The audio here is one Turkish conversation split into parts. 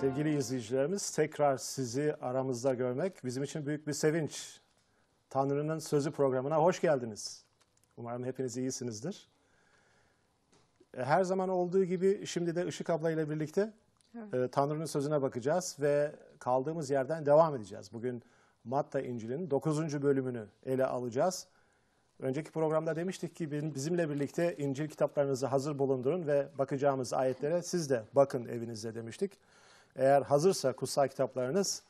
Sevgili izleyicilerimiz tekrar sizi aramızda görmek bizim için büyük bir sevinç. Tanrı'nın Sözü programına hoş geldiniz. Umarım hepiniz iyisinizdir. E, her zaman olduğu gibi şimdi de Işık abla ile birlikte evet. E, Tanrı'nın sözüne bakacağız ve kaldığımız yerden devam edeceğiz. Bugün Matta İncil'in 9. bölümünü ele alacağız. Önceki programda demiştik ki bizimle birlikte İncil kitaplarınızı hazır bulundurun ve bakacağımız ayetlere siz de bakın evinizde demiştik. Eğer hazırsa kutsal kitaplarınız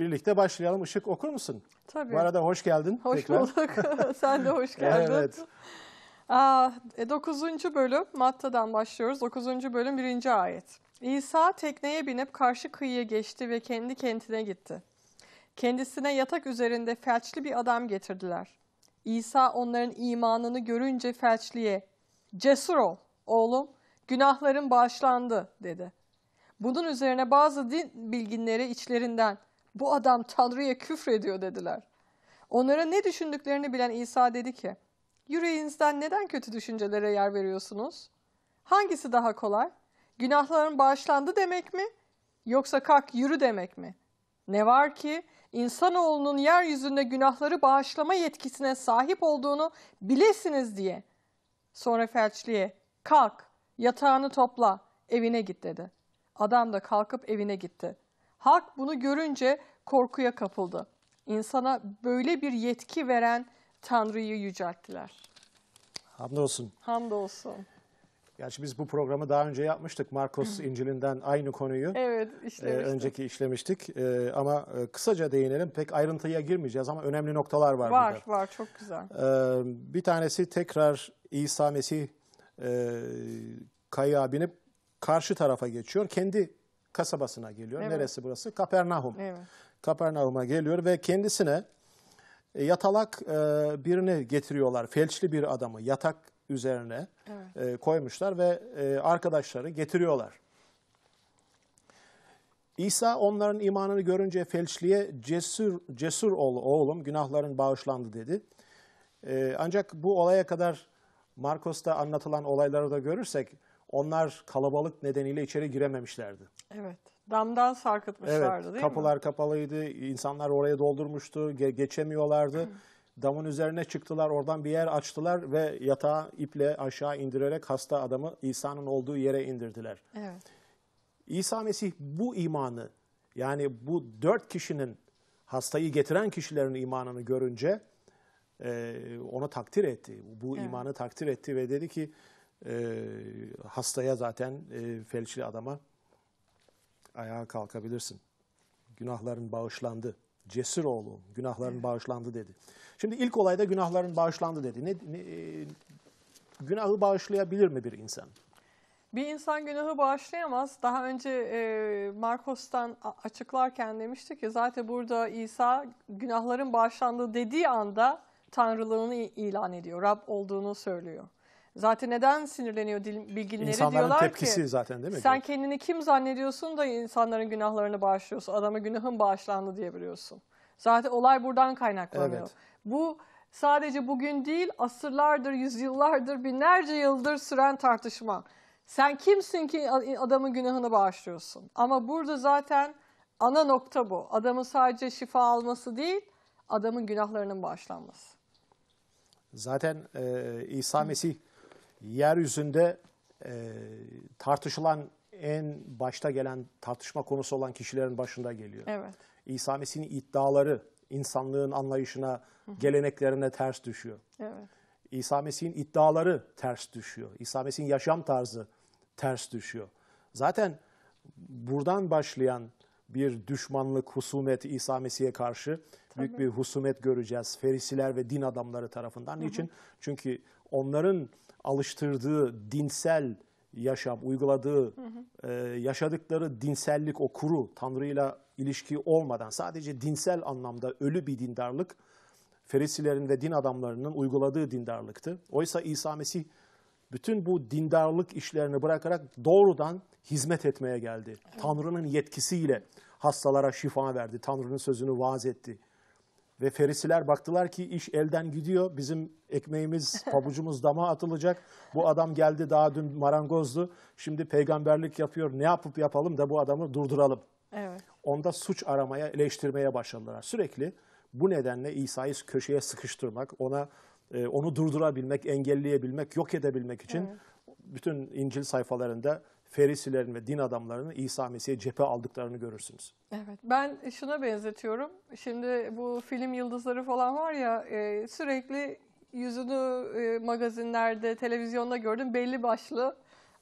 birlikte başlayalım. Işık okur musun? Tabii. Bu arada hoş geldin. Hoş tekrar. bulduk. Sen de hoş geldin. evet. Aa, 9. E, bölüm Matta'dan başlıyoruz. 9. bölüm 1. ayet. İsa tekneye binip karşı kıyıya geçti ve kendi kentine gitti. Kendisine yatak üzerinde felçli bir adam getirdiler. İsa onların imanını görünce felçliye, cesur ol oğlum, günahların bağışlandı dedi. Bunun üzerine bazı din bilginleri içlerinden bu adam Tanrı'ya küfrediyor dediler. Onlara ne düşündüklerini bilen İsa dedi ki, yüreğinizden neden kötü düşüncelere yer veriyorsunuz? Hangisi daha kolay? Günahların bağışlandı demek mi? Yoksa kalk yürü demek mi? Ne var ki insanoğlunun yeryüzünde günahları bağışlama yetkisine sahip olduğunu bilesiniz diye. Sonra felçliye kalk yatağını topla evine git dedi.'' Adam da kalkıp evine gitti. Halk bunu görünce korkuya kapıldı. İnsana böyle bir yetki veren Tanrı'yı yücelttiler. Hamdolsun. Hamdolsun. Gerçi biz bu programı daha önce yapmıştık. Markus İncil'inden aynı konuyu evet, e, işlemiştik. E, önceki işlemiştik. E, ama e, kısaca değinelim. Pek ayrıntıya girmeyeceğiz ama önemli noktalar var. Var, burada. var. Çok güzel. E, bir tanesi tekrar İsa Mesih e, kayağa binip karşı tarafa geçiyor. Kendi kasabasına geliyor. Evet. Neresi burası? Kapernaum. Evet. Kapernaum'a geliyor ve kendisine e, yatalak e, birini getiriyorlar. Felçli bir adamı yatak üzerine evet. E, koymuşlar ve arkadaşları getiriyorlar. İsa onların imanını görünce felçliye cesur, cesur ol oğlum günahların bağışlandı dedi. Ancak bu olaya kadar Markos'ta anlatılan olayları da görürsek onlar kalabalık nedeniyle içeri girememişlerdi. Evet. Damdan sarkıtmışlardı evet, değil kapılar kapalıydı. İnsanlar oraya doldurmuştu. Ge- geçemiyorlardı. Damın üzerine çıktılar. Oradan bir yer açtılar ve yatağı iple aşağı indirerek hasta adamı İsa'nın olduğu yere indirdiler. Evet. İsa Mesih bu imanı yani bu dört kişinin hastayı getiren kişilerin imanını görünce e, onu takdir etti. Bu evet. imanı takdir etti ve dedi ki e, hastaya zaten e, felçli adama ayağa kalkabilirsin. Günahların bağışlandı. Cesur oğlum günahların bağışlandı dedi. Şimdi ilk olayda günahların bağışlandı dedi. Ne, ne, e, günahı bağışlayabilir mi bir insan? Bir insan günahı bağışlayamaz. Daha önce e, Marcos'tan açıklarken demiştik ki zaten burada İsa günahların bağışlandığı dediği anda tanrılığını ilan ediyor. Rab olduğunu söylüyor. Zaten neden sinirleniyor dil, bilginleri İnsanların diyorlar ki. İnsanların tepkisi zaten değil mi? Sen kendini kim zannediyorsun da insanların günahlarını bağışlıyorsun. Adama günahın bağışlandı diyebiliyorsun. Zaten olay buradan kaynaklanıyor. Evet. Bu sadece bugün değil asırlardır, yüzyıllardır, binlerce yıldır süren tartışma. Sen kimsin ki adamın günahını bağışlıyorsun? Ama burada zaten ana nokta bu. Adamın sadece şifa alması değil, adamın günahlarının bağışlanması. Zaten e, İsa Mesih yeryüzünde e, tartışılan en başta gelen tartışma konusu olan kişilerin başında geliyor. Evet. İsa Mesih'in iddiaları insanlığın anlayışına, geleneklerine ters düşüyor. Evet. İsa Mesih'in iddiaları ters düşüyor. İsa Mesih'in yaşam tarzı ters düşüyor. Zaten buradan başlayan bir düşmanlık, husumet İsa Mesih'e karşı Tabii. büyük bir husumet göreceğiz. Ferisiler ve din adamları tarafından. Niçin? Çünkü onların alıştırdığı dinsel yaşam, uyguladığı, hı hı. E, yaşadıkları dinsellik, o kuru, Tanrı'yla ilişki olmadan sadece dinsel anlamda ölü bir dindarlık, Ferisilerin ve din adamlarının uyguladığı dindarlıktı. Oysa İsa Mesih bütün bu dindarlık işlerini bırakarak doğrudan hizmet etmeye geldi. Tanrı'nın yetkisiyle hastalara şifa verdi, Tanrı'nın sözünü vaaz etti. Ve ferisiler baktılar ki iş elden gidiyor. Bizim ekmeğimiz, pabucumuz dama atılacak. Bu adam geldi daha dün marangozdu. Şimdi peygamberlik yapıyor. Ne yapıp yapalım da bu adamı durduralım. Evet. Onda suç aramaya, eleştirmeye başladılar. Sürekli bu nedenle İsa'yı köşeye sıkıştırmak, ona e, onu durdurabilmek, engelleyebilmek, yok edebilmek için evet. bütün İncil sayfalarında ferisilerin ve din adamlarının İsa Mesih'e cephe aldıklarını görürsünüz. Evet ben şuna benzetiyorum. Şimdi bu film yıldızları falan var ya e, sürekli yüzünü e, magazinlerde, televizyonda gördüm belli başlı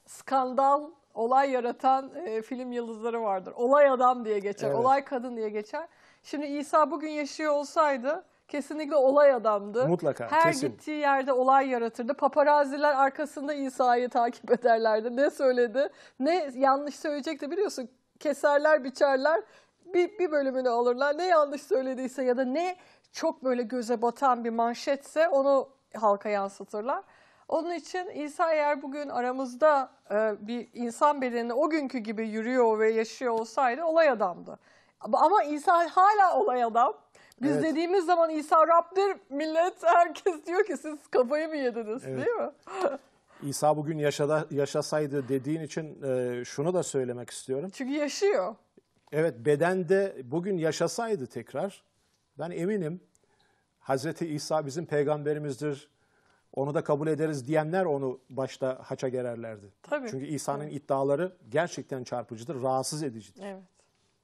skandal olay yaratan e, film yıldızları vardır. Olay adam diye geçer, evet. olay kadın diye geçer. Şimdi İsa bugün yaşıyor olsaydı Kesinlikle olay adamdı. Mutlaka. Her kesin. gittiği yerde olay yaratırdı. Paparaziler arkasında İsa'yı takip ederlerdi. Ne söyledi, ne yanlış söyleyecekti biliyorsun. Keserler, biçerler. Bir, bir bölümünü alırlar. Ne yanlış söylediyse ya da ne çok böyle göze batan bir manşetse onu halka yansıtırlar. Onun için İsa eğer bugün aramızda e, bir insan bedeni o günkü gibi yürüyor ve yaşıyor olsaydı olay adamdı. Ama İsa hala olay adam biz evet. dediğimiz zaman İsa Rab'dir millet herkes diyor ki siz kafayı mı yediniz evet. değil mi? İsa bugün yaşada, yaşasaydı dediğin için e, şunu da söylemek istiyorum. Çünkü yaşıyor. Evet bedende bugün yaşasaydı tekrar ben eminim Hazreti İsa bizim peygamberimizdir. Onu da kabul ederiz diyenler onu başta haça gererlerdi. Tabii. Çünkü İsa'nın evet. iddiaları gerçekten çarpıcıdır, rahatsız edicidir. Evet.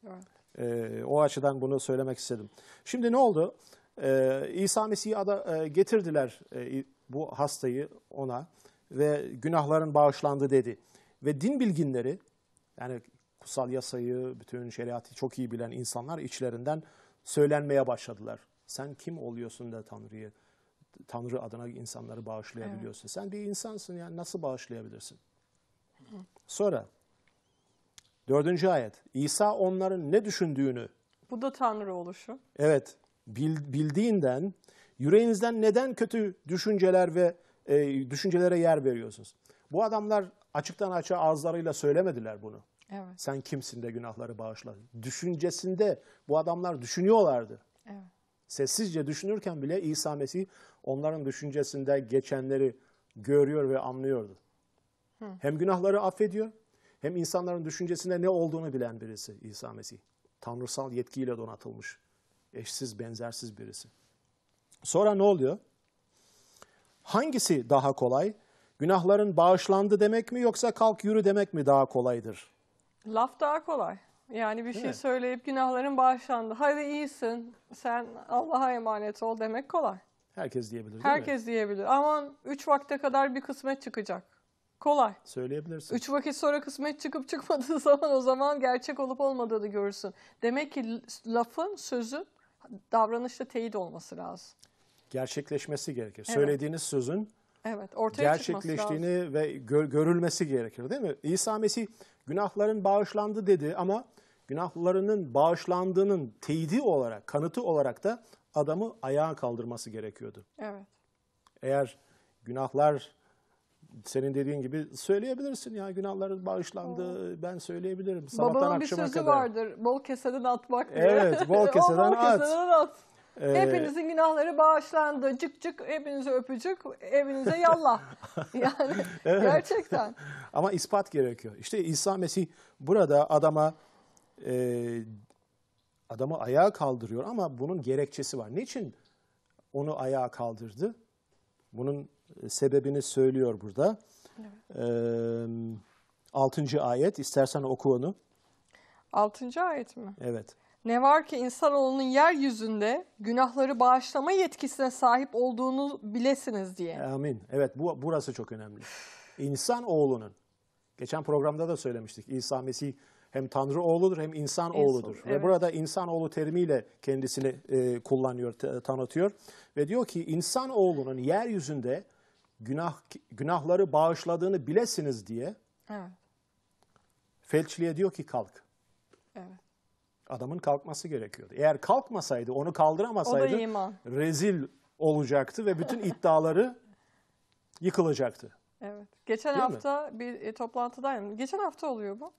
evet. E, o açıdan bunu söylemek istedim. Şimdi ne oldu? E, İsa Mesih'i ada, e, getirdiler e, bu hastayı ona ve günahların bağışlandı dedi. Ve din bilginleri yani kutsal yasayı, bütün şeriatı çok iyi bilen insanlar içlerinden söylenmeye başladılar. Sen kim oluyorsun da Tanrı'yı, Tanrı adına insanları bağışlayabiliyorsun? Evet. Sen bir insansın yani nasıl bağışlayabilirsin? Sonra Dördüncü ayet. İsa onların ne düşündüğünü. Bu da Tanrı oluşu. Evet. Bildiğinden, yüreğinizden neden kötü düşünceler ve e, düşüncelere yer veriyorsunuz? Bu adamlar açıktan açığa ağızlarıyla söylemediler bunu. Evet. Sen kimsin de günahları bağışla. Düşüncesinde bu adamlar düşünüyorlardı. Evet. Sessizce düşünürken bile İsa Mesih onların düşüncesinde geçenleri görüyor ve anlıyordu. Hı. Hem günahları affediyor hem insanların düşüncesinde ne olduğunu bilen birisi İsa Mesih. Tanrısal yetkiyle donatılmış, eşsiz, benzersiz birisi. Sonra ne oluyor? Hangisi daha kolay? Günahların bağışlandı demek mi yoksa kalk yürü demek mi daha kolaydır? Laf daha kolay. Yani bir Değil şey mi? söyleyip günahların bağışlandı. Hadi iyisin. Sen Allah'a emanet ol demek kolay. Herkes diyebilir değil Herkes mi? diyebilir. Aman üç vakte kadar bir kısmet çıkacak. Kolay. Söyleyebilirsin. Üç vakit sonra kısmet çıkıp çıkmadığı zaman o zaman gerçek olup olmadığını görürsün. Demek ki lafın, sözün davranışta teyit olması lazım. Gerçekleşmesi gerekir. Evet. Söylediğiniz sözün evet, ortaya gerçekleştiğini ve görülmesi gerekir değil mi? İsa Mesih günahların bağışlandı dedi ama günahlarının bağışlandığının teyidi olarak, kanıtı olarak da adamı ayağa kaldırması gerekiyordu. Evet. Eğer günahlar senin dediğin gibi söyleyebilirsin ya günahları bağışlandı ben söyleyebilirim. Sabahtan Babamın bir akşama sözü kadar. vardır. Bol keseden atmak diye. Evet bol keseden bol at. Keseden at. Ee, Hepinizin günahları bağışlandı. Cık cık hepinize öpücük. Evinize yallah. yani evet. gerçekten. Ama ispat gerekiyor. İşte İsa Mesih burada adama e, adamı ayağa kaldırıyor ama bunun gerekçesi var. Niçin onu ayağa kaldırdı? Bunun sebebini söylüyor burada. Evet. E, ayet istersen oku onu. Altıncı ayet mi? Evet. Ne var ki insanoğlunun yeryüzünde günahları bağışlama yetkisine sahip olduğunu bilesiniz diye. Amin. Evet bu burası çok önemli. İnsan oğlunun. Geçen programda da söylemiştik. İsa Mesih hem Tanrı oğludur hem insan oğludur. evet. Ve burada insan oğlu terimiyle kendisini e, kullanıyor, tanıtıyor ve diyor ki insan oğlunun yeryüzünde günah günahları bağışladığını bilesiniz diye evet. felçliye diyor ki kalk. Evet. Adamın kalkması gerekiyordu. Eğer kalkmasaydı, onu kaldıramasaydı rezil olacaktı ve bütün iddiaları yıkılacaktı. Evet. Geçen Değil hafta mi? bir e, toplantıdaydım. Geçen hafta oluyor bu.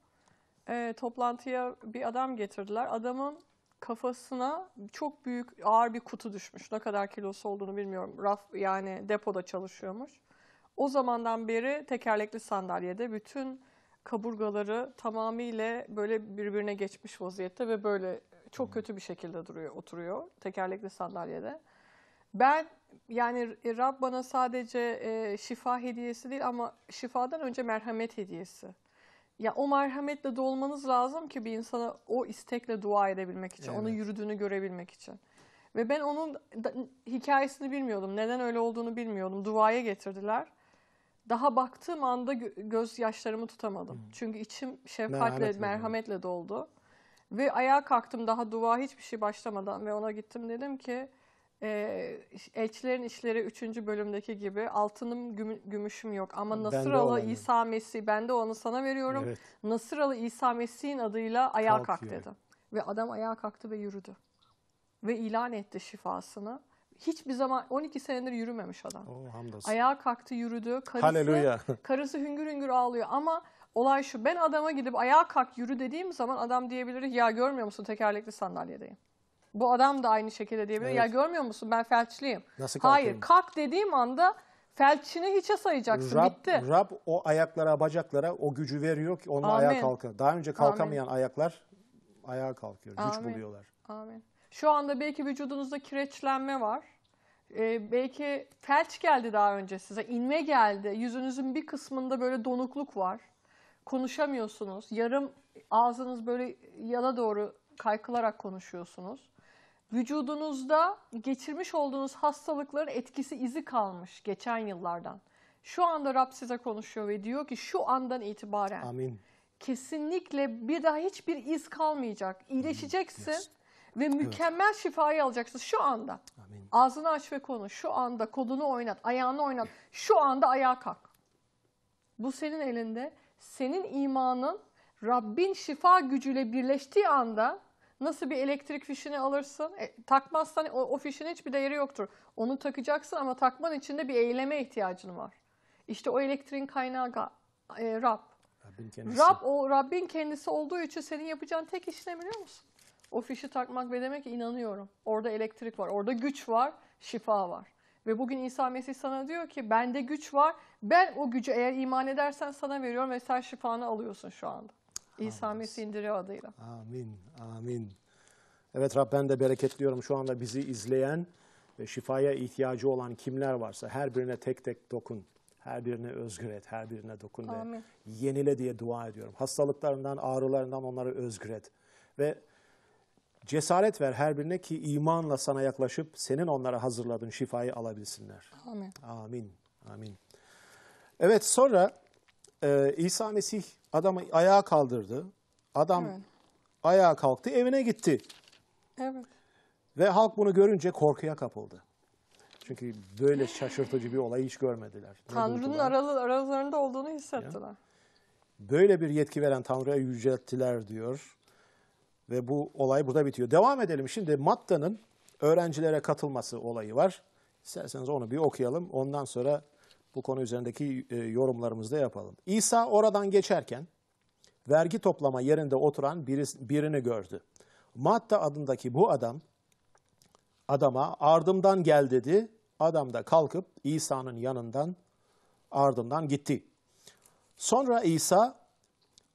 E, toplantıya bir adam getirdiler. Adamın kafasına çok büyük ağır bir kutu düşmüş. Ne kadar kilosu olduğunu bilmiyorum. Raf yani depoda çalışıyormuş. O zamandan beri tekerlekli sandalyede bütün kaburgaları tamamıyla böyle birbirine geçmiş vaziyette ve böyle çok kötü bir şekilde duruyor, oturuyor tekerlekli sandalyede. Ben yani Rab bana sadece e, şifa hediyesi değil ama şifadan önce merhamet hediyesi. Ya o merhametle dolmanız lazım ki bir insana o istekle dua edebilmek için, evet. onun yürüdüğünü görebilmek için. Ve ben onun da, hikayesini bilmiyordum. Neden öyle olduğunu bilmiyordum. Duaya getirdiler. Daha baktığım anda gö- yaşlarımı tutamadım. Hmm. Çünkü içim şefkatle, merhametle, merhametle doldu. Ve ayağa kalktım daha dua hiçbir şey başlamadan ve ona gittim dedim ki e, Elçilerin işleri 3. bölümdeki gibi altınım güm, gümüşüm yok ama Nasıralı İsa Mesih ben de onu sana veriyorum. Evet. Nasıralı İsa Mesih'in adıyla ayağa Kalk, kalk dedi. Ve adam ayağa kalktı ve yürüdü. Ve ilan etti şifasını. Hiçbir zaman 12 senedir yürümemiş adam. Oo, Ayağa kalktı yürüdü. Karısı, karısı hüngür hüngür ağlıyor ama olay şu ben adama gidip ayağa kalk yürü dediğim zaman adam diyebilir ya görmüyor musun tekerlekli sandalyedeyim. Bu adam da aynı şekilde diyebilir. Evet. Ya görmüyor musun ben felçliyim. Nasıl kalkayım? Hayır kalk dediğim anda felçini hiçe sayacaksın. Rab, Bitti. Rab o ayaklara bacaklara o gücü veriyor ki onunla Amin. ayağa kalkın. Daha önce kalkamayan Amin. ayaklar ayağa kalkıyor. Güç Amin. buluyorlar. Amin. Şu anda belki vücudunuzda kireçlenme var. Ee, belki felç geldi daha önce size. inme geldi. Yüzünüzün bir kısmında böyle donukluk var. Konuşamıyorsunuz. Yarım ağzınız böyle yana doğru kaykılarak konuşuyorsunuz. Vücudunuzda geçirmiş olduğunuz hastalıkların etkisi izi kalmış geçen yıllardan. Şu anda Rab size konuşuyor ve diyor ki şu andan itibaren Amin. kesinlikle bir daha hiçbir iz kalmayacak. İyileşeceksin yes. ve mükemmel evet. şifayı alacaksın şu anda. Amin. Ağzını aç ve konuş. Şu anda kolunu oynat, ayağını oynat. Şu anda ayağa kalk. Bu senin elinde. Senin imanın Rabbin şifa gücüyle birleştiği anda Nasıl bir elektrik fişini alırsın? E, takmazsan o, o fişin hiçbir değeri yoktur. Onu takacaksın ama takman için de bir eyleme ihtiyacın var. İşte o elektriğin kaynağı e, Rab. Rabbin kendisi. Rab o Rabbin kendisi olduğu için senin yapacağın tek iş ne biliyor musun? O fişi takmak ve demek inanıyorum. Orada elektrik var, orada güç var, şifa var. Ve bugün İsa Mesih sana diyor ki bende güç var. Ben o gücü eğer iman edersen sana veriyorum ve sen şifanı alıyorsun şu anda. İsa Mesih indiriyor adıyla. Amin, amin. Evet Rabben de bereketliyorum şu anda bizi izleyen, ve şifaya ihtiyacı olan kimler varsa her birine tek tek dokun. Her birine özgür et, her birine dokun Amin. ve yenile diye dua ediyorum. Hastalıklarından, ağrılarından onları özgür et. Ve cesaret ver her birine ki imanla sana yaklaşıp senin onlara hazırladığın şifayı alabilsinler. Amin. Amin. Amin. Evet sonra e, İsa Mesih adamı ayağa kaldırdı. Adam evet. ayağa kalktı, evine gitti. Evet. Ve halk bunu görünce korkuya kapıldı. Çünkü böyle şaşırtıcı bir olayı hiç görmediler. Tanrı'nın aralı, aralarında olduğunu hissettiler. Ya. Böyle bir yetki veren Tanrı'ya yücelttiler diyor. Ve bu olay burada bitiyor. Devam edelim. Şimdi Matta'nın öğrencilere katılması olayı var. İsterseniz onu bir okuyalım. Ondan sonra bu konu üzerindeki e, yorumlarımızı da yapalım. İsa oradan geçerken vergi toplama yerinde oturan birini gördü. Matta adındaki bu adam adama ardımdan gel dedi. Adam da kalkıp İsa'nın yanından ardından gitti. Sonra İsa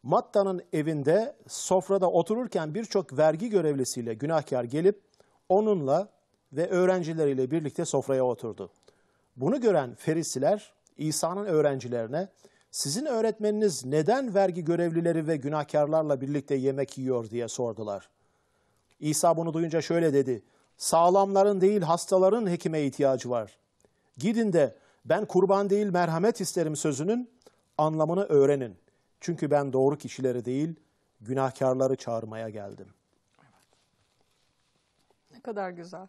Matta'nın evinde sofrada otururken birçok vergi görevlisiyle günahkar gelip onunla ve öğrencileriyle birlikte sofraya oturdu. Bunu gören Ferisiler İsa'nın öğrencilerine sizin öğretmeniniz neden vergi görevlileri ve günahkarlarla birlikte yemek yiyor diye sordular. İsa bunu duyunca şöyle dedi. Sağlamların değil hastaların hekime ihtiyacı var. Gidin de ben kurban değil merhamet isterim sözünün anlamını öğrenin. Çünkü ben doğru kişileri değil günahkarları çağırmaya geldim. Ne kadar güzel.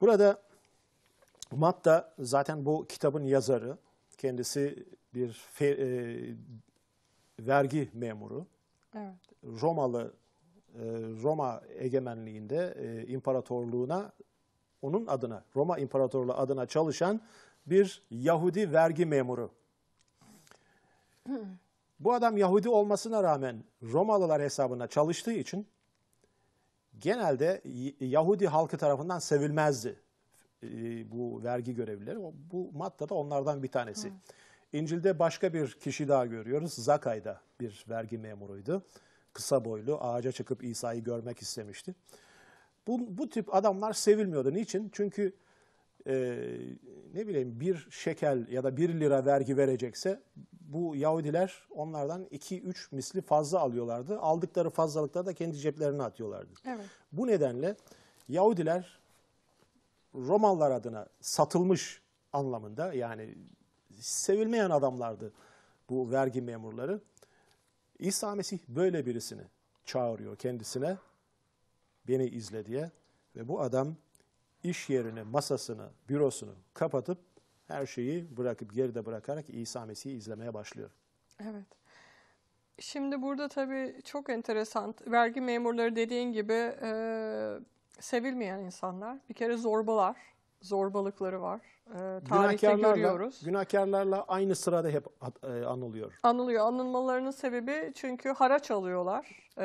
Burada Matta zaten bu kitabın yazarı. Kendisi bir fe, e, vergi memuru. Evet. Romalı e, Roma egemenliğinde e, imparatorluğuna onun adına Roma İmparatorluğu adına çalışan bir Yahudi vergi memuru. Hmm. Bu adam Yahudi olmasına rağmen Romalılar hesabına çalıştığı için genelde Yahudi halkı tarafından sevilmezdi e, bu vergi görevlileri. Bu madde de onlardan bir tanesi. İncil'de başka bir kişi daha görüyoruz. Zakay da bir vergi memuruydu. Kısa boylu, ağaca çıkıp İsa'yı görmek istemişti. Bu, bu tip adamlar sevilmiyordu. Niçin? Çünkü e, ne bileyim bir şekel ya da bir lira vergi verecekse bu Yahudiler onlardan 2-3 misli fazla alıyorlardı. Aldıkları fazlalıkları da kendi ceplerine atıyorlardı. Evet. Bu nedenle Yahudiler Romalılar adına satılmış anlamında yani sevilmeyen adamlardı bu vergi memurları. İsa Mesih böyle birisini çağırıyor kendisine beni izle diye ve bu adam iş yerini, masasını, bürosunu kapatıp her şeyi bırakıp geride bırakarak İsa Mesih'i izlemeye başlıyor. Evet. Şimdi burada tabii çok enteresan. Vergi memurları dediğin gibi e, sevilmeyen insanlar. Bir kere zorbalar, zorbalıkları var. E, tarihte görüyoruz. Günahkarlarla aynı sırada hep e, anılıyor. Anılıyor. Anılmalarının sebebi çünkü haraç alıyorlar e,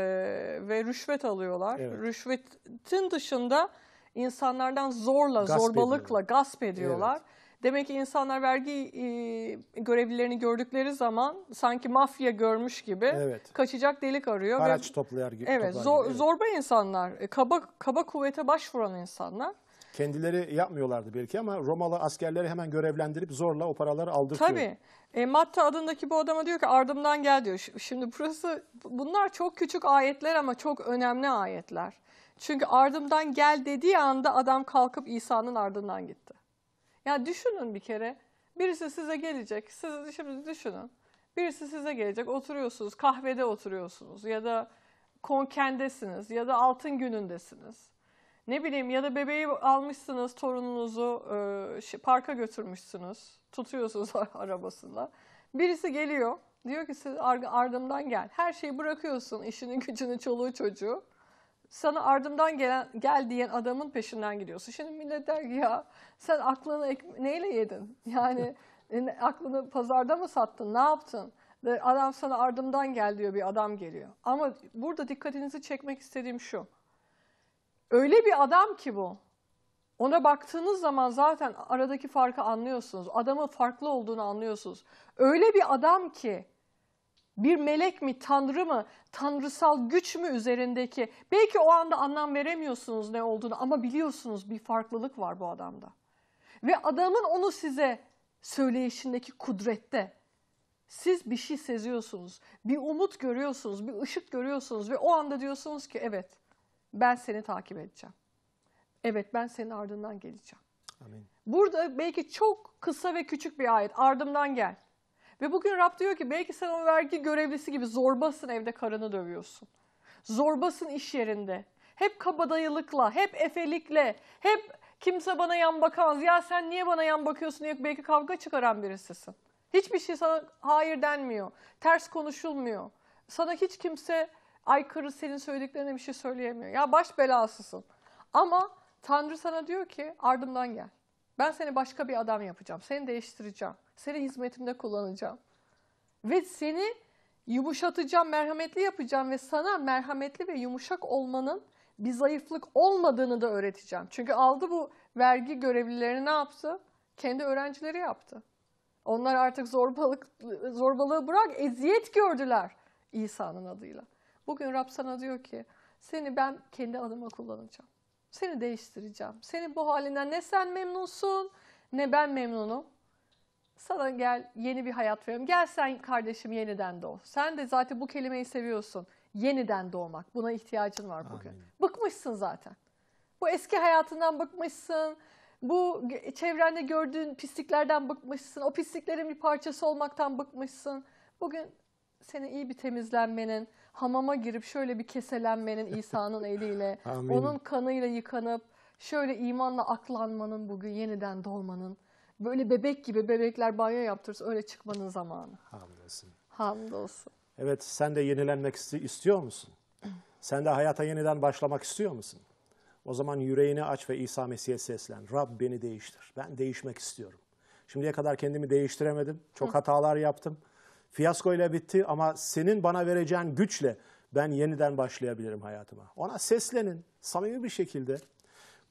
ve rüşvet alıyorlar. Evet. Rüşvetin dışında insanlardan zorla, gasp zorbalıkla ediyor. gasp ediyorlar. Evet. Demek ki insanlar vergi e, görevlilerini gördükleri zaman sanki mafya görmüş gibi evet. kaçacak delik arıyor. Araç ve, toplayar gibi. Evet, zor, gibi. zorba insanlar, e, kaba kaba kuvvete başvuran insanlar. Kendileri yapmıyorlardı belki ama Romalı askerleri hemen görevlendirip zorla o paraları aldırtıyor. Tabii. E, Matta adındaki bu adama diyor ki ardımdan gel diyor. Şimdi burası bunlar çok küçük ayetler ama çok önemli ayetler. Çünkü ardımdan gel dediği anda adam kalkıp İsa'nın ardından gitti. Ya düşünün bir kere birisi size gelecek. Siz şimdi düşünün. Birisi size gelecek oturuyorsunuz kahvede oturuyorsunuz ya da konkendesiniz ya da altın günündesiniz. Ne bileyim ya da bebeği almışsınız torununuzu e, parka götürmüşsünüz tutuyorsunuz arabasında. Birisi geliyor diyor ki siz ardımdan gel her şeyi bırakıyorsun işini gücünü çoluğu çocuğu sana ardımdan gelen, gel diyen adamın peşinden gidiyorsun. Şimdi millet der ki ya sen aklını neyle yedin? Yani aklını pazarda mı sattın? Ne yaptın? Ve adam sana ardımdan gel diyor bir adam geliyor. Ama burada dikkatinizi çekmek istediğim şu. Öyle bir adam ki bu. Ona baktığınız zaman zaten aradaki farkı anlıyorsunuz. Adamın farklı olduğunu anlıyorsunuz. Öyle bir adam ki bir melek mi, tanrı mı, tanrısal güç mü üzerindeki? Belki o anda anlam veremiyorsunuz ne olduğunu ama biliyorsunuz bir farklılık var bu adamda. Ve adamın onu size söyleyişindeki kudrette siz bir şey seziyorsunuz, bir umut görüyorsunuz, bir ışık görüyorsunuz ve o anda diyorsunuz ki evet ben seni takip edeceğim. Evet ben senin ardından geleceğim. Amin. Burada belki çok kısa ve küçük bir ayet ardımdan gel. Ve bugün Rab diyor ki belki sen o vergi görevlisi gibi zorbasın evde karını dövüyorsun. Zorbasın iş yerinde. Hep kabadayılıkla, hep efelikle, hep kimse bana yan bakamaz. Ya sen niye bana yan bakıyorsun diye belki kavga çıkaran birisisin. Hiçbir şey sana hayır denmiyor. Ters konuşulmuyor. Sana hiç kimse aykırı senin söylediklerine bir şey söyleyemiyor. Ya baş belasısın. Ama Tanrı sana diyor ki ardımdan gel. Ben seni başka bir adam yapacağım. Seni değiştireceğim. Seni hizmetimde kullanacağım. Ve seni yumuşatacağım, merhametli yapacağım ve sana merhametli ve yumuşak olmanın bir zayıflık olmadığını da öğreteceğim. Çünkü aldı bu vergi görevlilerini ne yaptı? Kendi öğrencileri yaptı. Onlar artık zorbalık, zorbalığı bırak eziyet gördüler İsa'nın adıyla. Bugün Rab sana diyor ki seni ben kendi adıma kullanacağım. Seni değiştireceğim. senin bu halinden ne sen memnunsun ne ben memnunum. Sana gel yeni bir hayat veriyorum. Gel sen kardeşim yeniden doğ. Sen de zaten bu kelimeyi seviyorsun. Yeniden doğmak. Buna ihtiyacın var bugün. Aynen. Bıkmışsın zaten. Bu eski hayatından bıkmışsın. Bu çevrende gördüğün pisliklerden bıkmışsın. O pisliklerin bir parçası olmaktan bıkmışsın. Bugün seni iyi bir temizlenmenin, hamama girip şöyle bir keselenmenin İsa'nın eliyle, Amin. onun kanıyla yıkanıp şöyle imanla aklanmanın bugün yeniden doğmanın böyle bebek gibi bebekler banyo yaptırırsa öyle çıkmanın zamanı. Hamdolsun. Hamdolsun. Evet sen de yenilenmek istiyor musun? Sen de hayata yeniden başlamak istiyor musun? O zaman yüreğini aç ve İsa Mesih'e seslen. Rab beni değiştir. Ben değişmek istiyorum. Şimdiye kadar kendimi değiştiremedim. Çok Hı. hatalar yaptım. Fiyasko ile bitti ama senin bana vereceğin güçle ben yeniden başlayabilirim hayatıma. Ona seslenin samimi bir şekilde.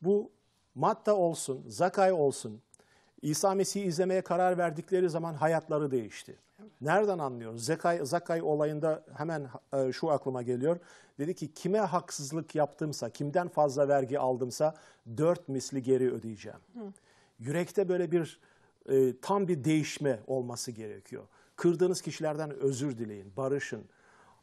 Bu Matta olsun, Zakay olsun, İsa Mesih'i izlemeye karar verdikleri zaman hayatları değişti. Nereden anlıyoruz? Zekay, Zakay olayında hemen e, şu aklıma geliyor. Dedi ki kime haksızlık yaptımsa, kimden fazla vergi aldımsa dört misli geri ödeyeceğim. Hı. Yürekte böyle bir e, tam bir değişme olması gerekiyor. Kırdığınız kişilerden özür dileyin, barışın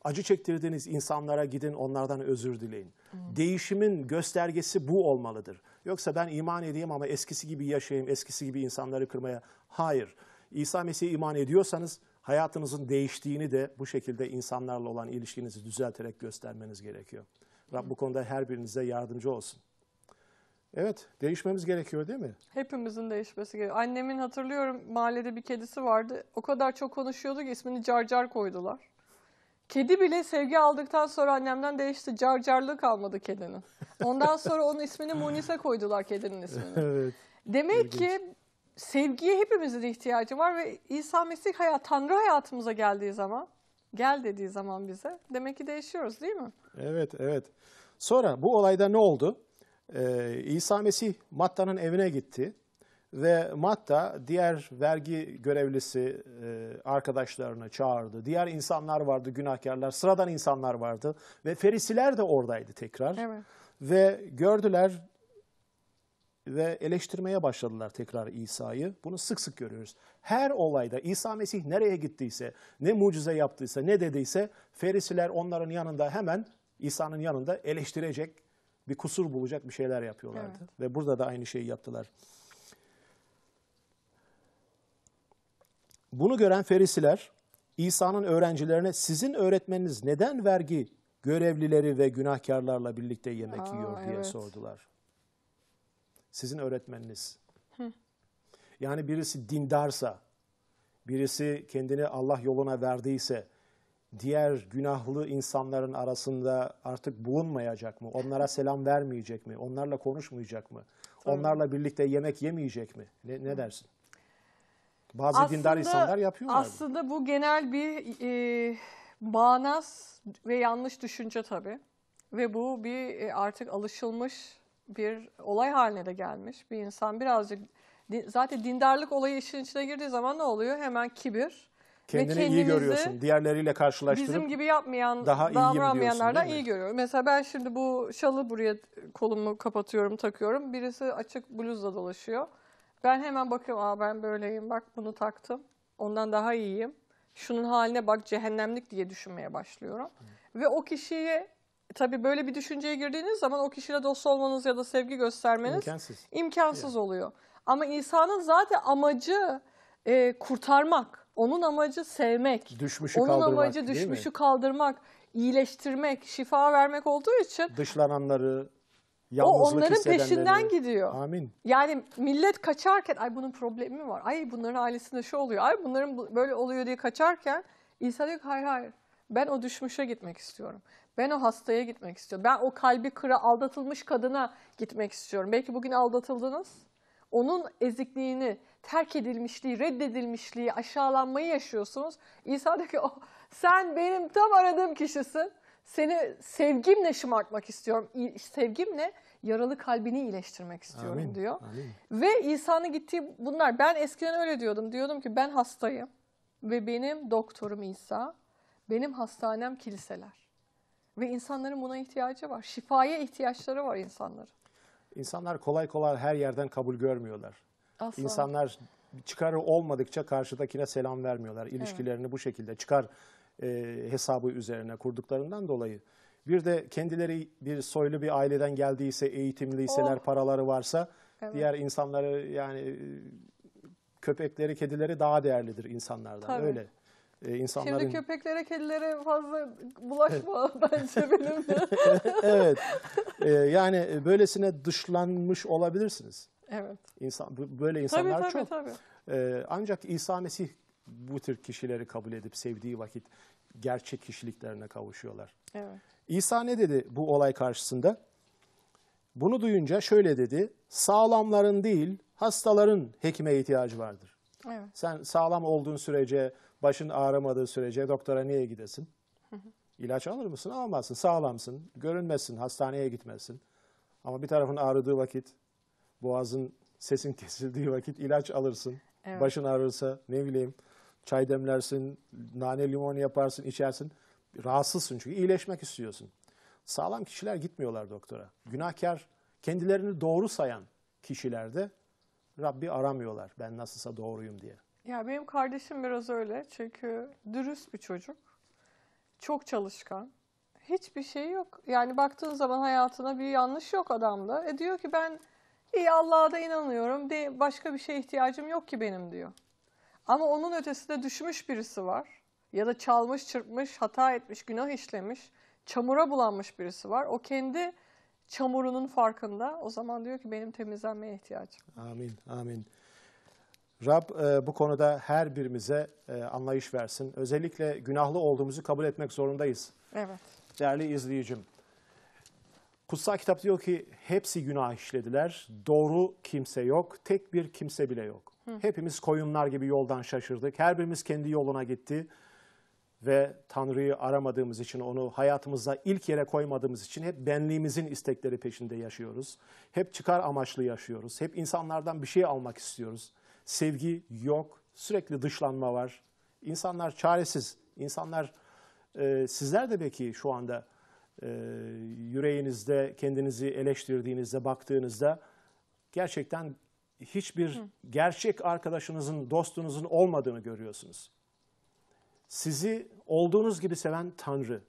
acı çektirdiğiniz insanlara gidin onlardan özür dileyin. Hmm. Değişimin göstergesi bu olmalıdır. Yoksa ben iman edeyim ama eskisi gibi yaşayayım, eskisi gibi insanları kırmaya. Hayır. İsa Mesih'e iman ediyorsanız hayatınızın değiştiğini de bu şekilde insanlarla olan ilişkinizi düzelterek göstermeniz gerekiyor. Rab bu konuda her birinize yardımcı olsun. Evet, değişmemiz gerekiyor değil mi? Hepimizin değişmesi gerekiyor. Annemin hatırlıyorum mahallede bir kedisi vardı. O kadar çok konuşuyordu ki ismini Carcar koydular. Kedi bile sevgi aldıktan sonra annemden değişti. Carcarlığı kalmadı kedinin. Ondan sonra onun ismini Munise koydular kedinin ismini. evet. Demek İlginç. ki sevgiye hepimizin ihtiyacı var ve İsa Mesih hayat, Tanrı hayatımıza geldiği zaman, gel dediği zaman bize demek ki değişiyoruz değil mi? Evet, evet. Sonra bu olayda ne oldu? Ee, İsa Mesih Matta'nın evine gitti. Ve Matta diğer vergi görevlisi e, arkadaşlarını çağırdı. Diğer insanlar vardı, günahkarlar, sıradan insanlar vardı. Ve ferisiler de oradaydı tekrar. Evet. Ve gördüler ve eleştirmeye başladılar tekrar İsa'yı. Bunu sık sık görüyoruz. Her olayda İsa Mesih nereye gittiyse, ne mucize yaptıysa, ne dediyse Ferisiler onların yanında hemen İsa'nın yanında eleştirecek, bir kusur bulacak bir şeyler yapıyorlardı. Evet. Ve burada da aynı şeyi yaptılar. Bunu gören Ferisiler İsa'nın öğrencilerine sizin öğretmeniniz neden vergi görevlileri ve günahkarlarla birlikte yemek Aa, yiyor diye evet. sordular. Sizin öğretmeniniz. Hı. Yani birisi dindarsa, birisi kendini Allah yoluna verdiyse, diğer günahlı insanların arasında artık bulunmayacak mı? Onlara selam vermeyecek mi? Onlarla konuşmayacak mı? Tabii. Onlarla birlikte yemek yemeyecek mi? Ne, ne dersin? Bazı aslında, dindar insanlar yapıyorlar. Aslında bunu. bu genel bir e, manaz ve yanlış düşünce tabii. Ve bu bir e, artık alışılmış bir olay haline de gelmiş. Bir insan birazcık zaten dindarlık olayı işin içine girdiği zaman ne oluyor? Hemen kibir. Kendini ve iyi görüyorsun. Diğerleriyle karşılaştırıp bizim gibi yapmayan, daha davranmayanlardan iyi görüyorum. Mesela ben şimdi bu şalı buraya kolumu kapatıyorum, takıyorum. Birisi açık bluzla dolaşıyor. Ben hemen bakıyorum. Aa ben böyleyim. Bak bunu taktım. Ondan daha iyiyim. Şunun haline bak cehennemlik diye düşünmeye başlıyorum. Hı. Ve o kişiye tabii böyle bir düşünceye girdiğiniz zaman o kişiyle dost olmanız ya da sevgi göstermeniz imkansız, imkansız yani. oluyor. Ama insanın zaten amacı e, kurtarmak. Onun amacı sevmek. Düşmüşü Onun kaldırmak, amacı düşmüşü kaldırmak, iyileştirmek, şifa vermek olduğu için dışlananları Yalnızlık o onların peşinden gidiyor. Amin. Yani millet kaçarken ay bunun problemi mi var? Ay bunların ailesinde şu oluyor. Ay bunların böyle oluyor diye kaçarken insan diyor ki hayır hayır. Ben o düşmüşe gitmek istiyorum. Ben o hastaya gitmek istiyorum. Ben o kalbi kıra aldatılmış kadına gitmek istiyorum. Belki bugün aldatıldınız. Onun ezikliğini, terk edilmişliği, reddedilmişliği, aşağılanmayı yaşıyorsunuz. İsa diyor ki oh, sen benim tam aradığım kişisin. Seni sevgimle şımartmak istiyorum. Sevgimle yaralı kalbini iyileştirmek istiyorum Amin. diyor. Amin. Ve İsa'nın gittiği bunlar. Ben eskiden öyle diyordum. Diyordum ki ben hastayım ve benim doktorum İsa. Benim hastanem kiliseler. Ve insanların buna ihtiyacı var. Şifaya ihtiyaçları var insanların. İnsanlar kolay kolay her yerden kabul görmüyorlar. Asla. İnsanlar çıkarı olmadıkça karşıdakine selam vermiyorlar. İlişkilerini evet. bu şekilde çıkar e, hesabı üzerine kurduklarından dolayı. Bir de kendileri bir soylu bir aileden geldiyse, eğitimliyseler, oh. paraları varsa evet. diğer insanları yani köpekleri, kedileri daha değerlidir insanlardan. Tabii. Öyle. Ee, insanların... Şimdi köpeklere, kedilere fazla bulaşma bence benim de. evet. Ee, yani e, böylesine dışlanmış olabilirsiniz. Evet. İnsan, böyle insanlar tabii, tabii, çok. Tabii. Ee, ancak İsa Mesih bu tür kişileri kabul edip sevdiği vakit gerçek kişiliklerine kavuşuyorlar. Evet. İsa ne dedi bu olay karşısında? Bunu duyunca şöyle dedi, sağlamların değil hastaların hekime ihtiyacı vardır. Evet. Sen sağlam olduğun sürece, başın ağrımadığı sürece doktora niye gidesin? İlaç alır mısın? Almazsın. Sağlamsın, görünmesin, hastaneye gitmesin. Ama bir tarafın ağrıdığı vakit, boğazın sesin kesildiği vakit ilaç alırsın. Evet. Başın ağrırsa ne bileyim Çay demlersin, nane limon yaparsın, içersin. Rahatsızsın çünkü iyileşmek istiyorsun. Sağlam kişiler gitmiyorlar doktora. Günahkar, kendilerini doğru sayan kişilerde Rabbi aramıyorlar ben nasılsa doğruyum diye. Ya benim kardeşim biraz öyle çünkü dürüst bir çocuk. Çok çalışkan. Hiçbir şey yok. Yani baktığın zaman hayatına bir yanlış yok adamda. E diyor ki ben iyi Allah'a da inanıyorum. De başka bir şeye ihtiyacım yok ki benim diyor. Ama onun ötesinde düşmüş birisi var. Ya da çalmış, çırpmış, hata etmiş, günah işlemiş, çamura bulanmış birisi var. O kendi çamurunun farkında. O zaman diyor ki benim temizlenmeye ihtiyacım Amin, amin. Rab e, bu konuda her birimize e, anlayış versin. Özellikle günahlı olduğumuzu kabul etmek zorundayız. Evet. Değerli izleyicim, Kutsal kitap diyor ki hepsi günah işlediler. Doğru kimse yok. Tek bir kimse bile yok. Hı. Hepimiz koyunlar gibi yoldan şaşırdık. Her birimiz kendi yoluna gitti. Ve Tanrı'yı aramadığımız için, onu hayatımızda ilk yere koymadığımız için hep benliğimizin istekleri peşinde yaşıyoruz. Hep çıkar amaçlı yaşıyoruz. Hep insanlardan bir şey almak istiyoruz. Sevgi yok. Sürekli dışlanma var. İnsanlar çaresiz. İnsanlar, e, sizler de belki şu anda e, yüreğinizde kendinizi eleştirdiğinizde, baktığınızda gerçekten hiçbir Hı. gerçek arkadaşınızın, dostunuzun olmadığını görüyorsunuz. Sizi olduğunuz gibi seven Tanrı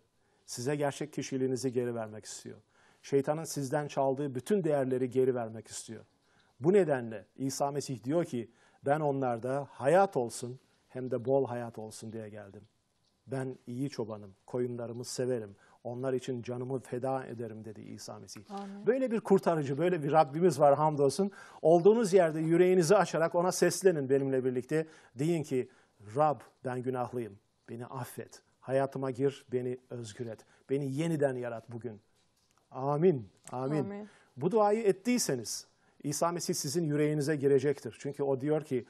size gerçek kişiliğinizi geri vermek istiyor. Şeytanın sizden çaldığı bütün değerleri geri vermek istiyor. Bu nedenle İsa Mesih diyor ki ben onlarda hayat olsun hem de bol hayat olsun diye geldim. Ben iyi çobanım, koyunlarımı severim. Onlar için canımı feda ederim dedi İsa Mesih. Amin. Böyle bir kurtarıcı, böyle bir Rabbimiz var hamdolsun. Olduğunuz yerde yüreğinizi açarak ona seslenin benimle birlikte. Deyin ki Rab ben günahlıyım, beni affet, hayatıma gir, beni özgür et, beni yeniden yarat bugün. Amin, amin. amin. Bu duayı ettiyseniz İsa Mesih sizin yüreğinize girecektir. Çünkü o diyor ki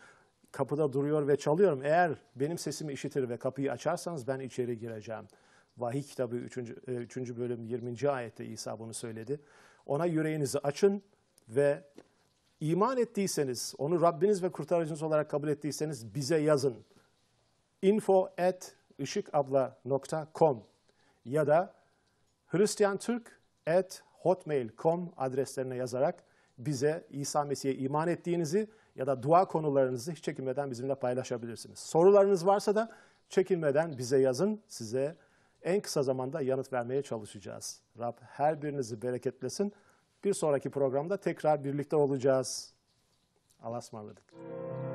kapıda duruyor ve çalıyorum. Eğer benim sesimi işitir ve kapıyı açarsanız ben içeri gireceğim.'' Vahiy kitabı 3. 3. E, bölüm 20. ayette İsa bunu söyledi. Ona yüreğinizi açın ve iman ettiyseniz, onu Rabbiniz ve kurtarıcınız olarak kabul ettiyseniz bize yazın. info at ışıkabla.com ya da hristiyantürk at hotmail.com adreslerine yazarak bize İsa Mesih'e iman ettiğinizi ya da dua konularınızı hiç çekinmeden bizimle paylaşabilirsiniz. Sorularınız varsa da çekinmeden bize yazın. Size en kısa zamanda yanıt vermeye çalışacağız. Rab her birinizi bereketlesin. Bir sonraki programda tekrar birlikte olacağız. Allah'a ısmarladık.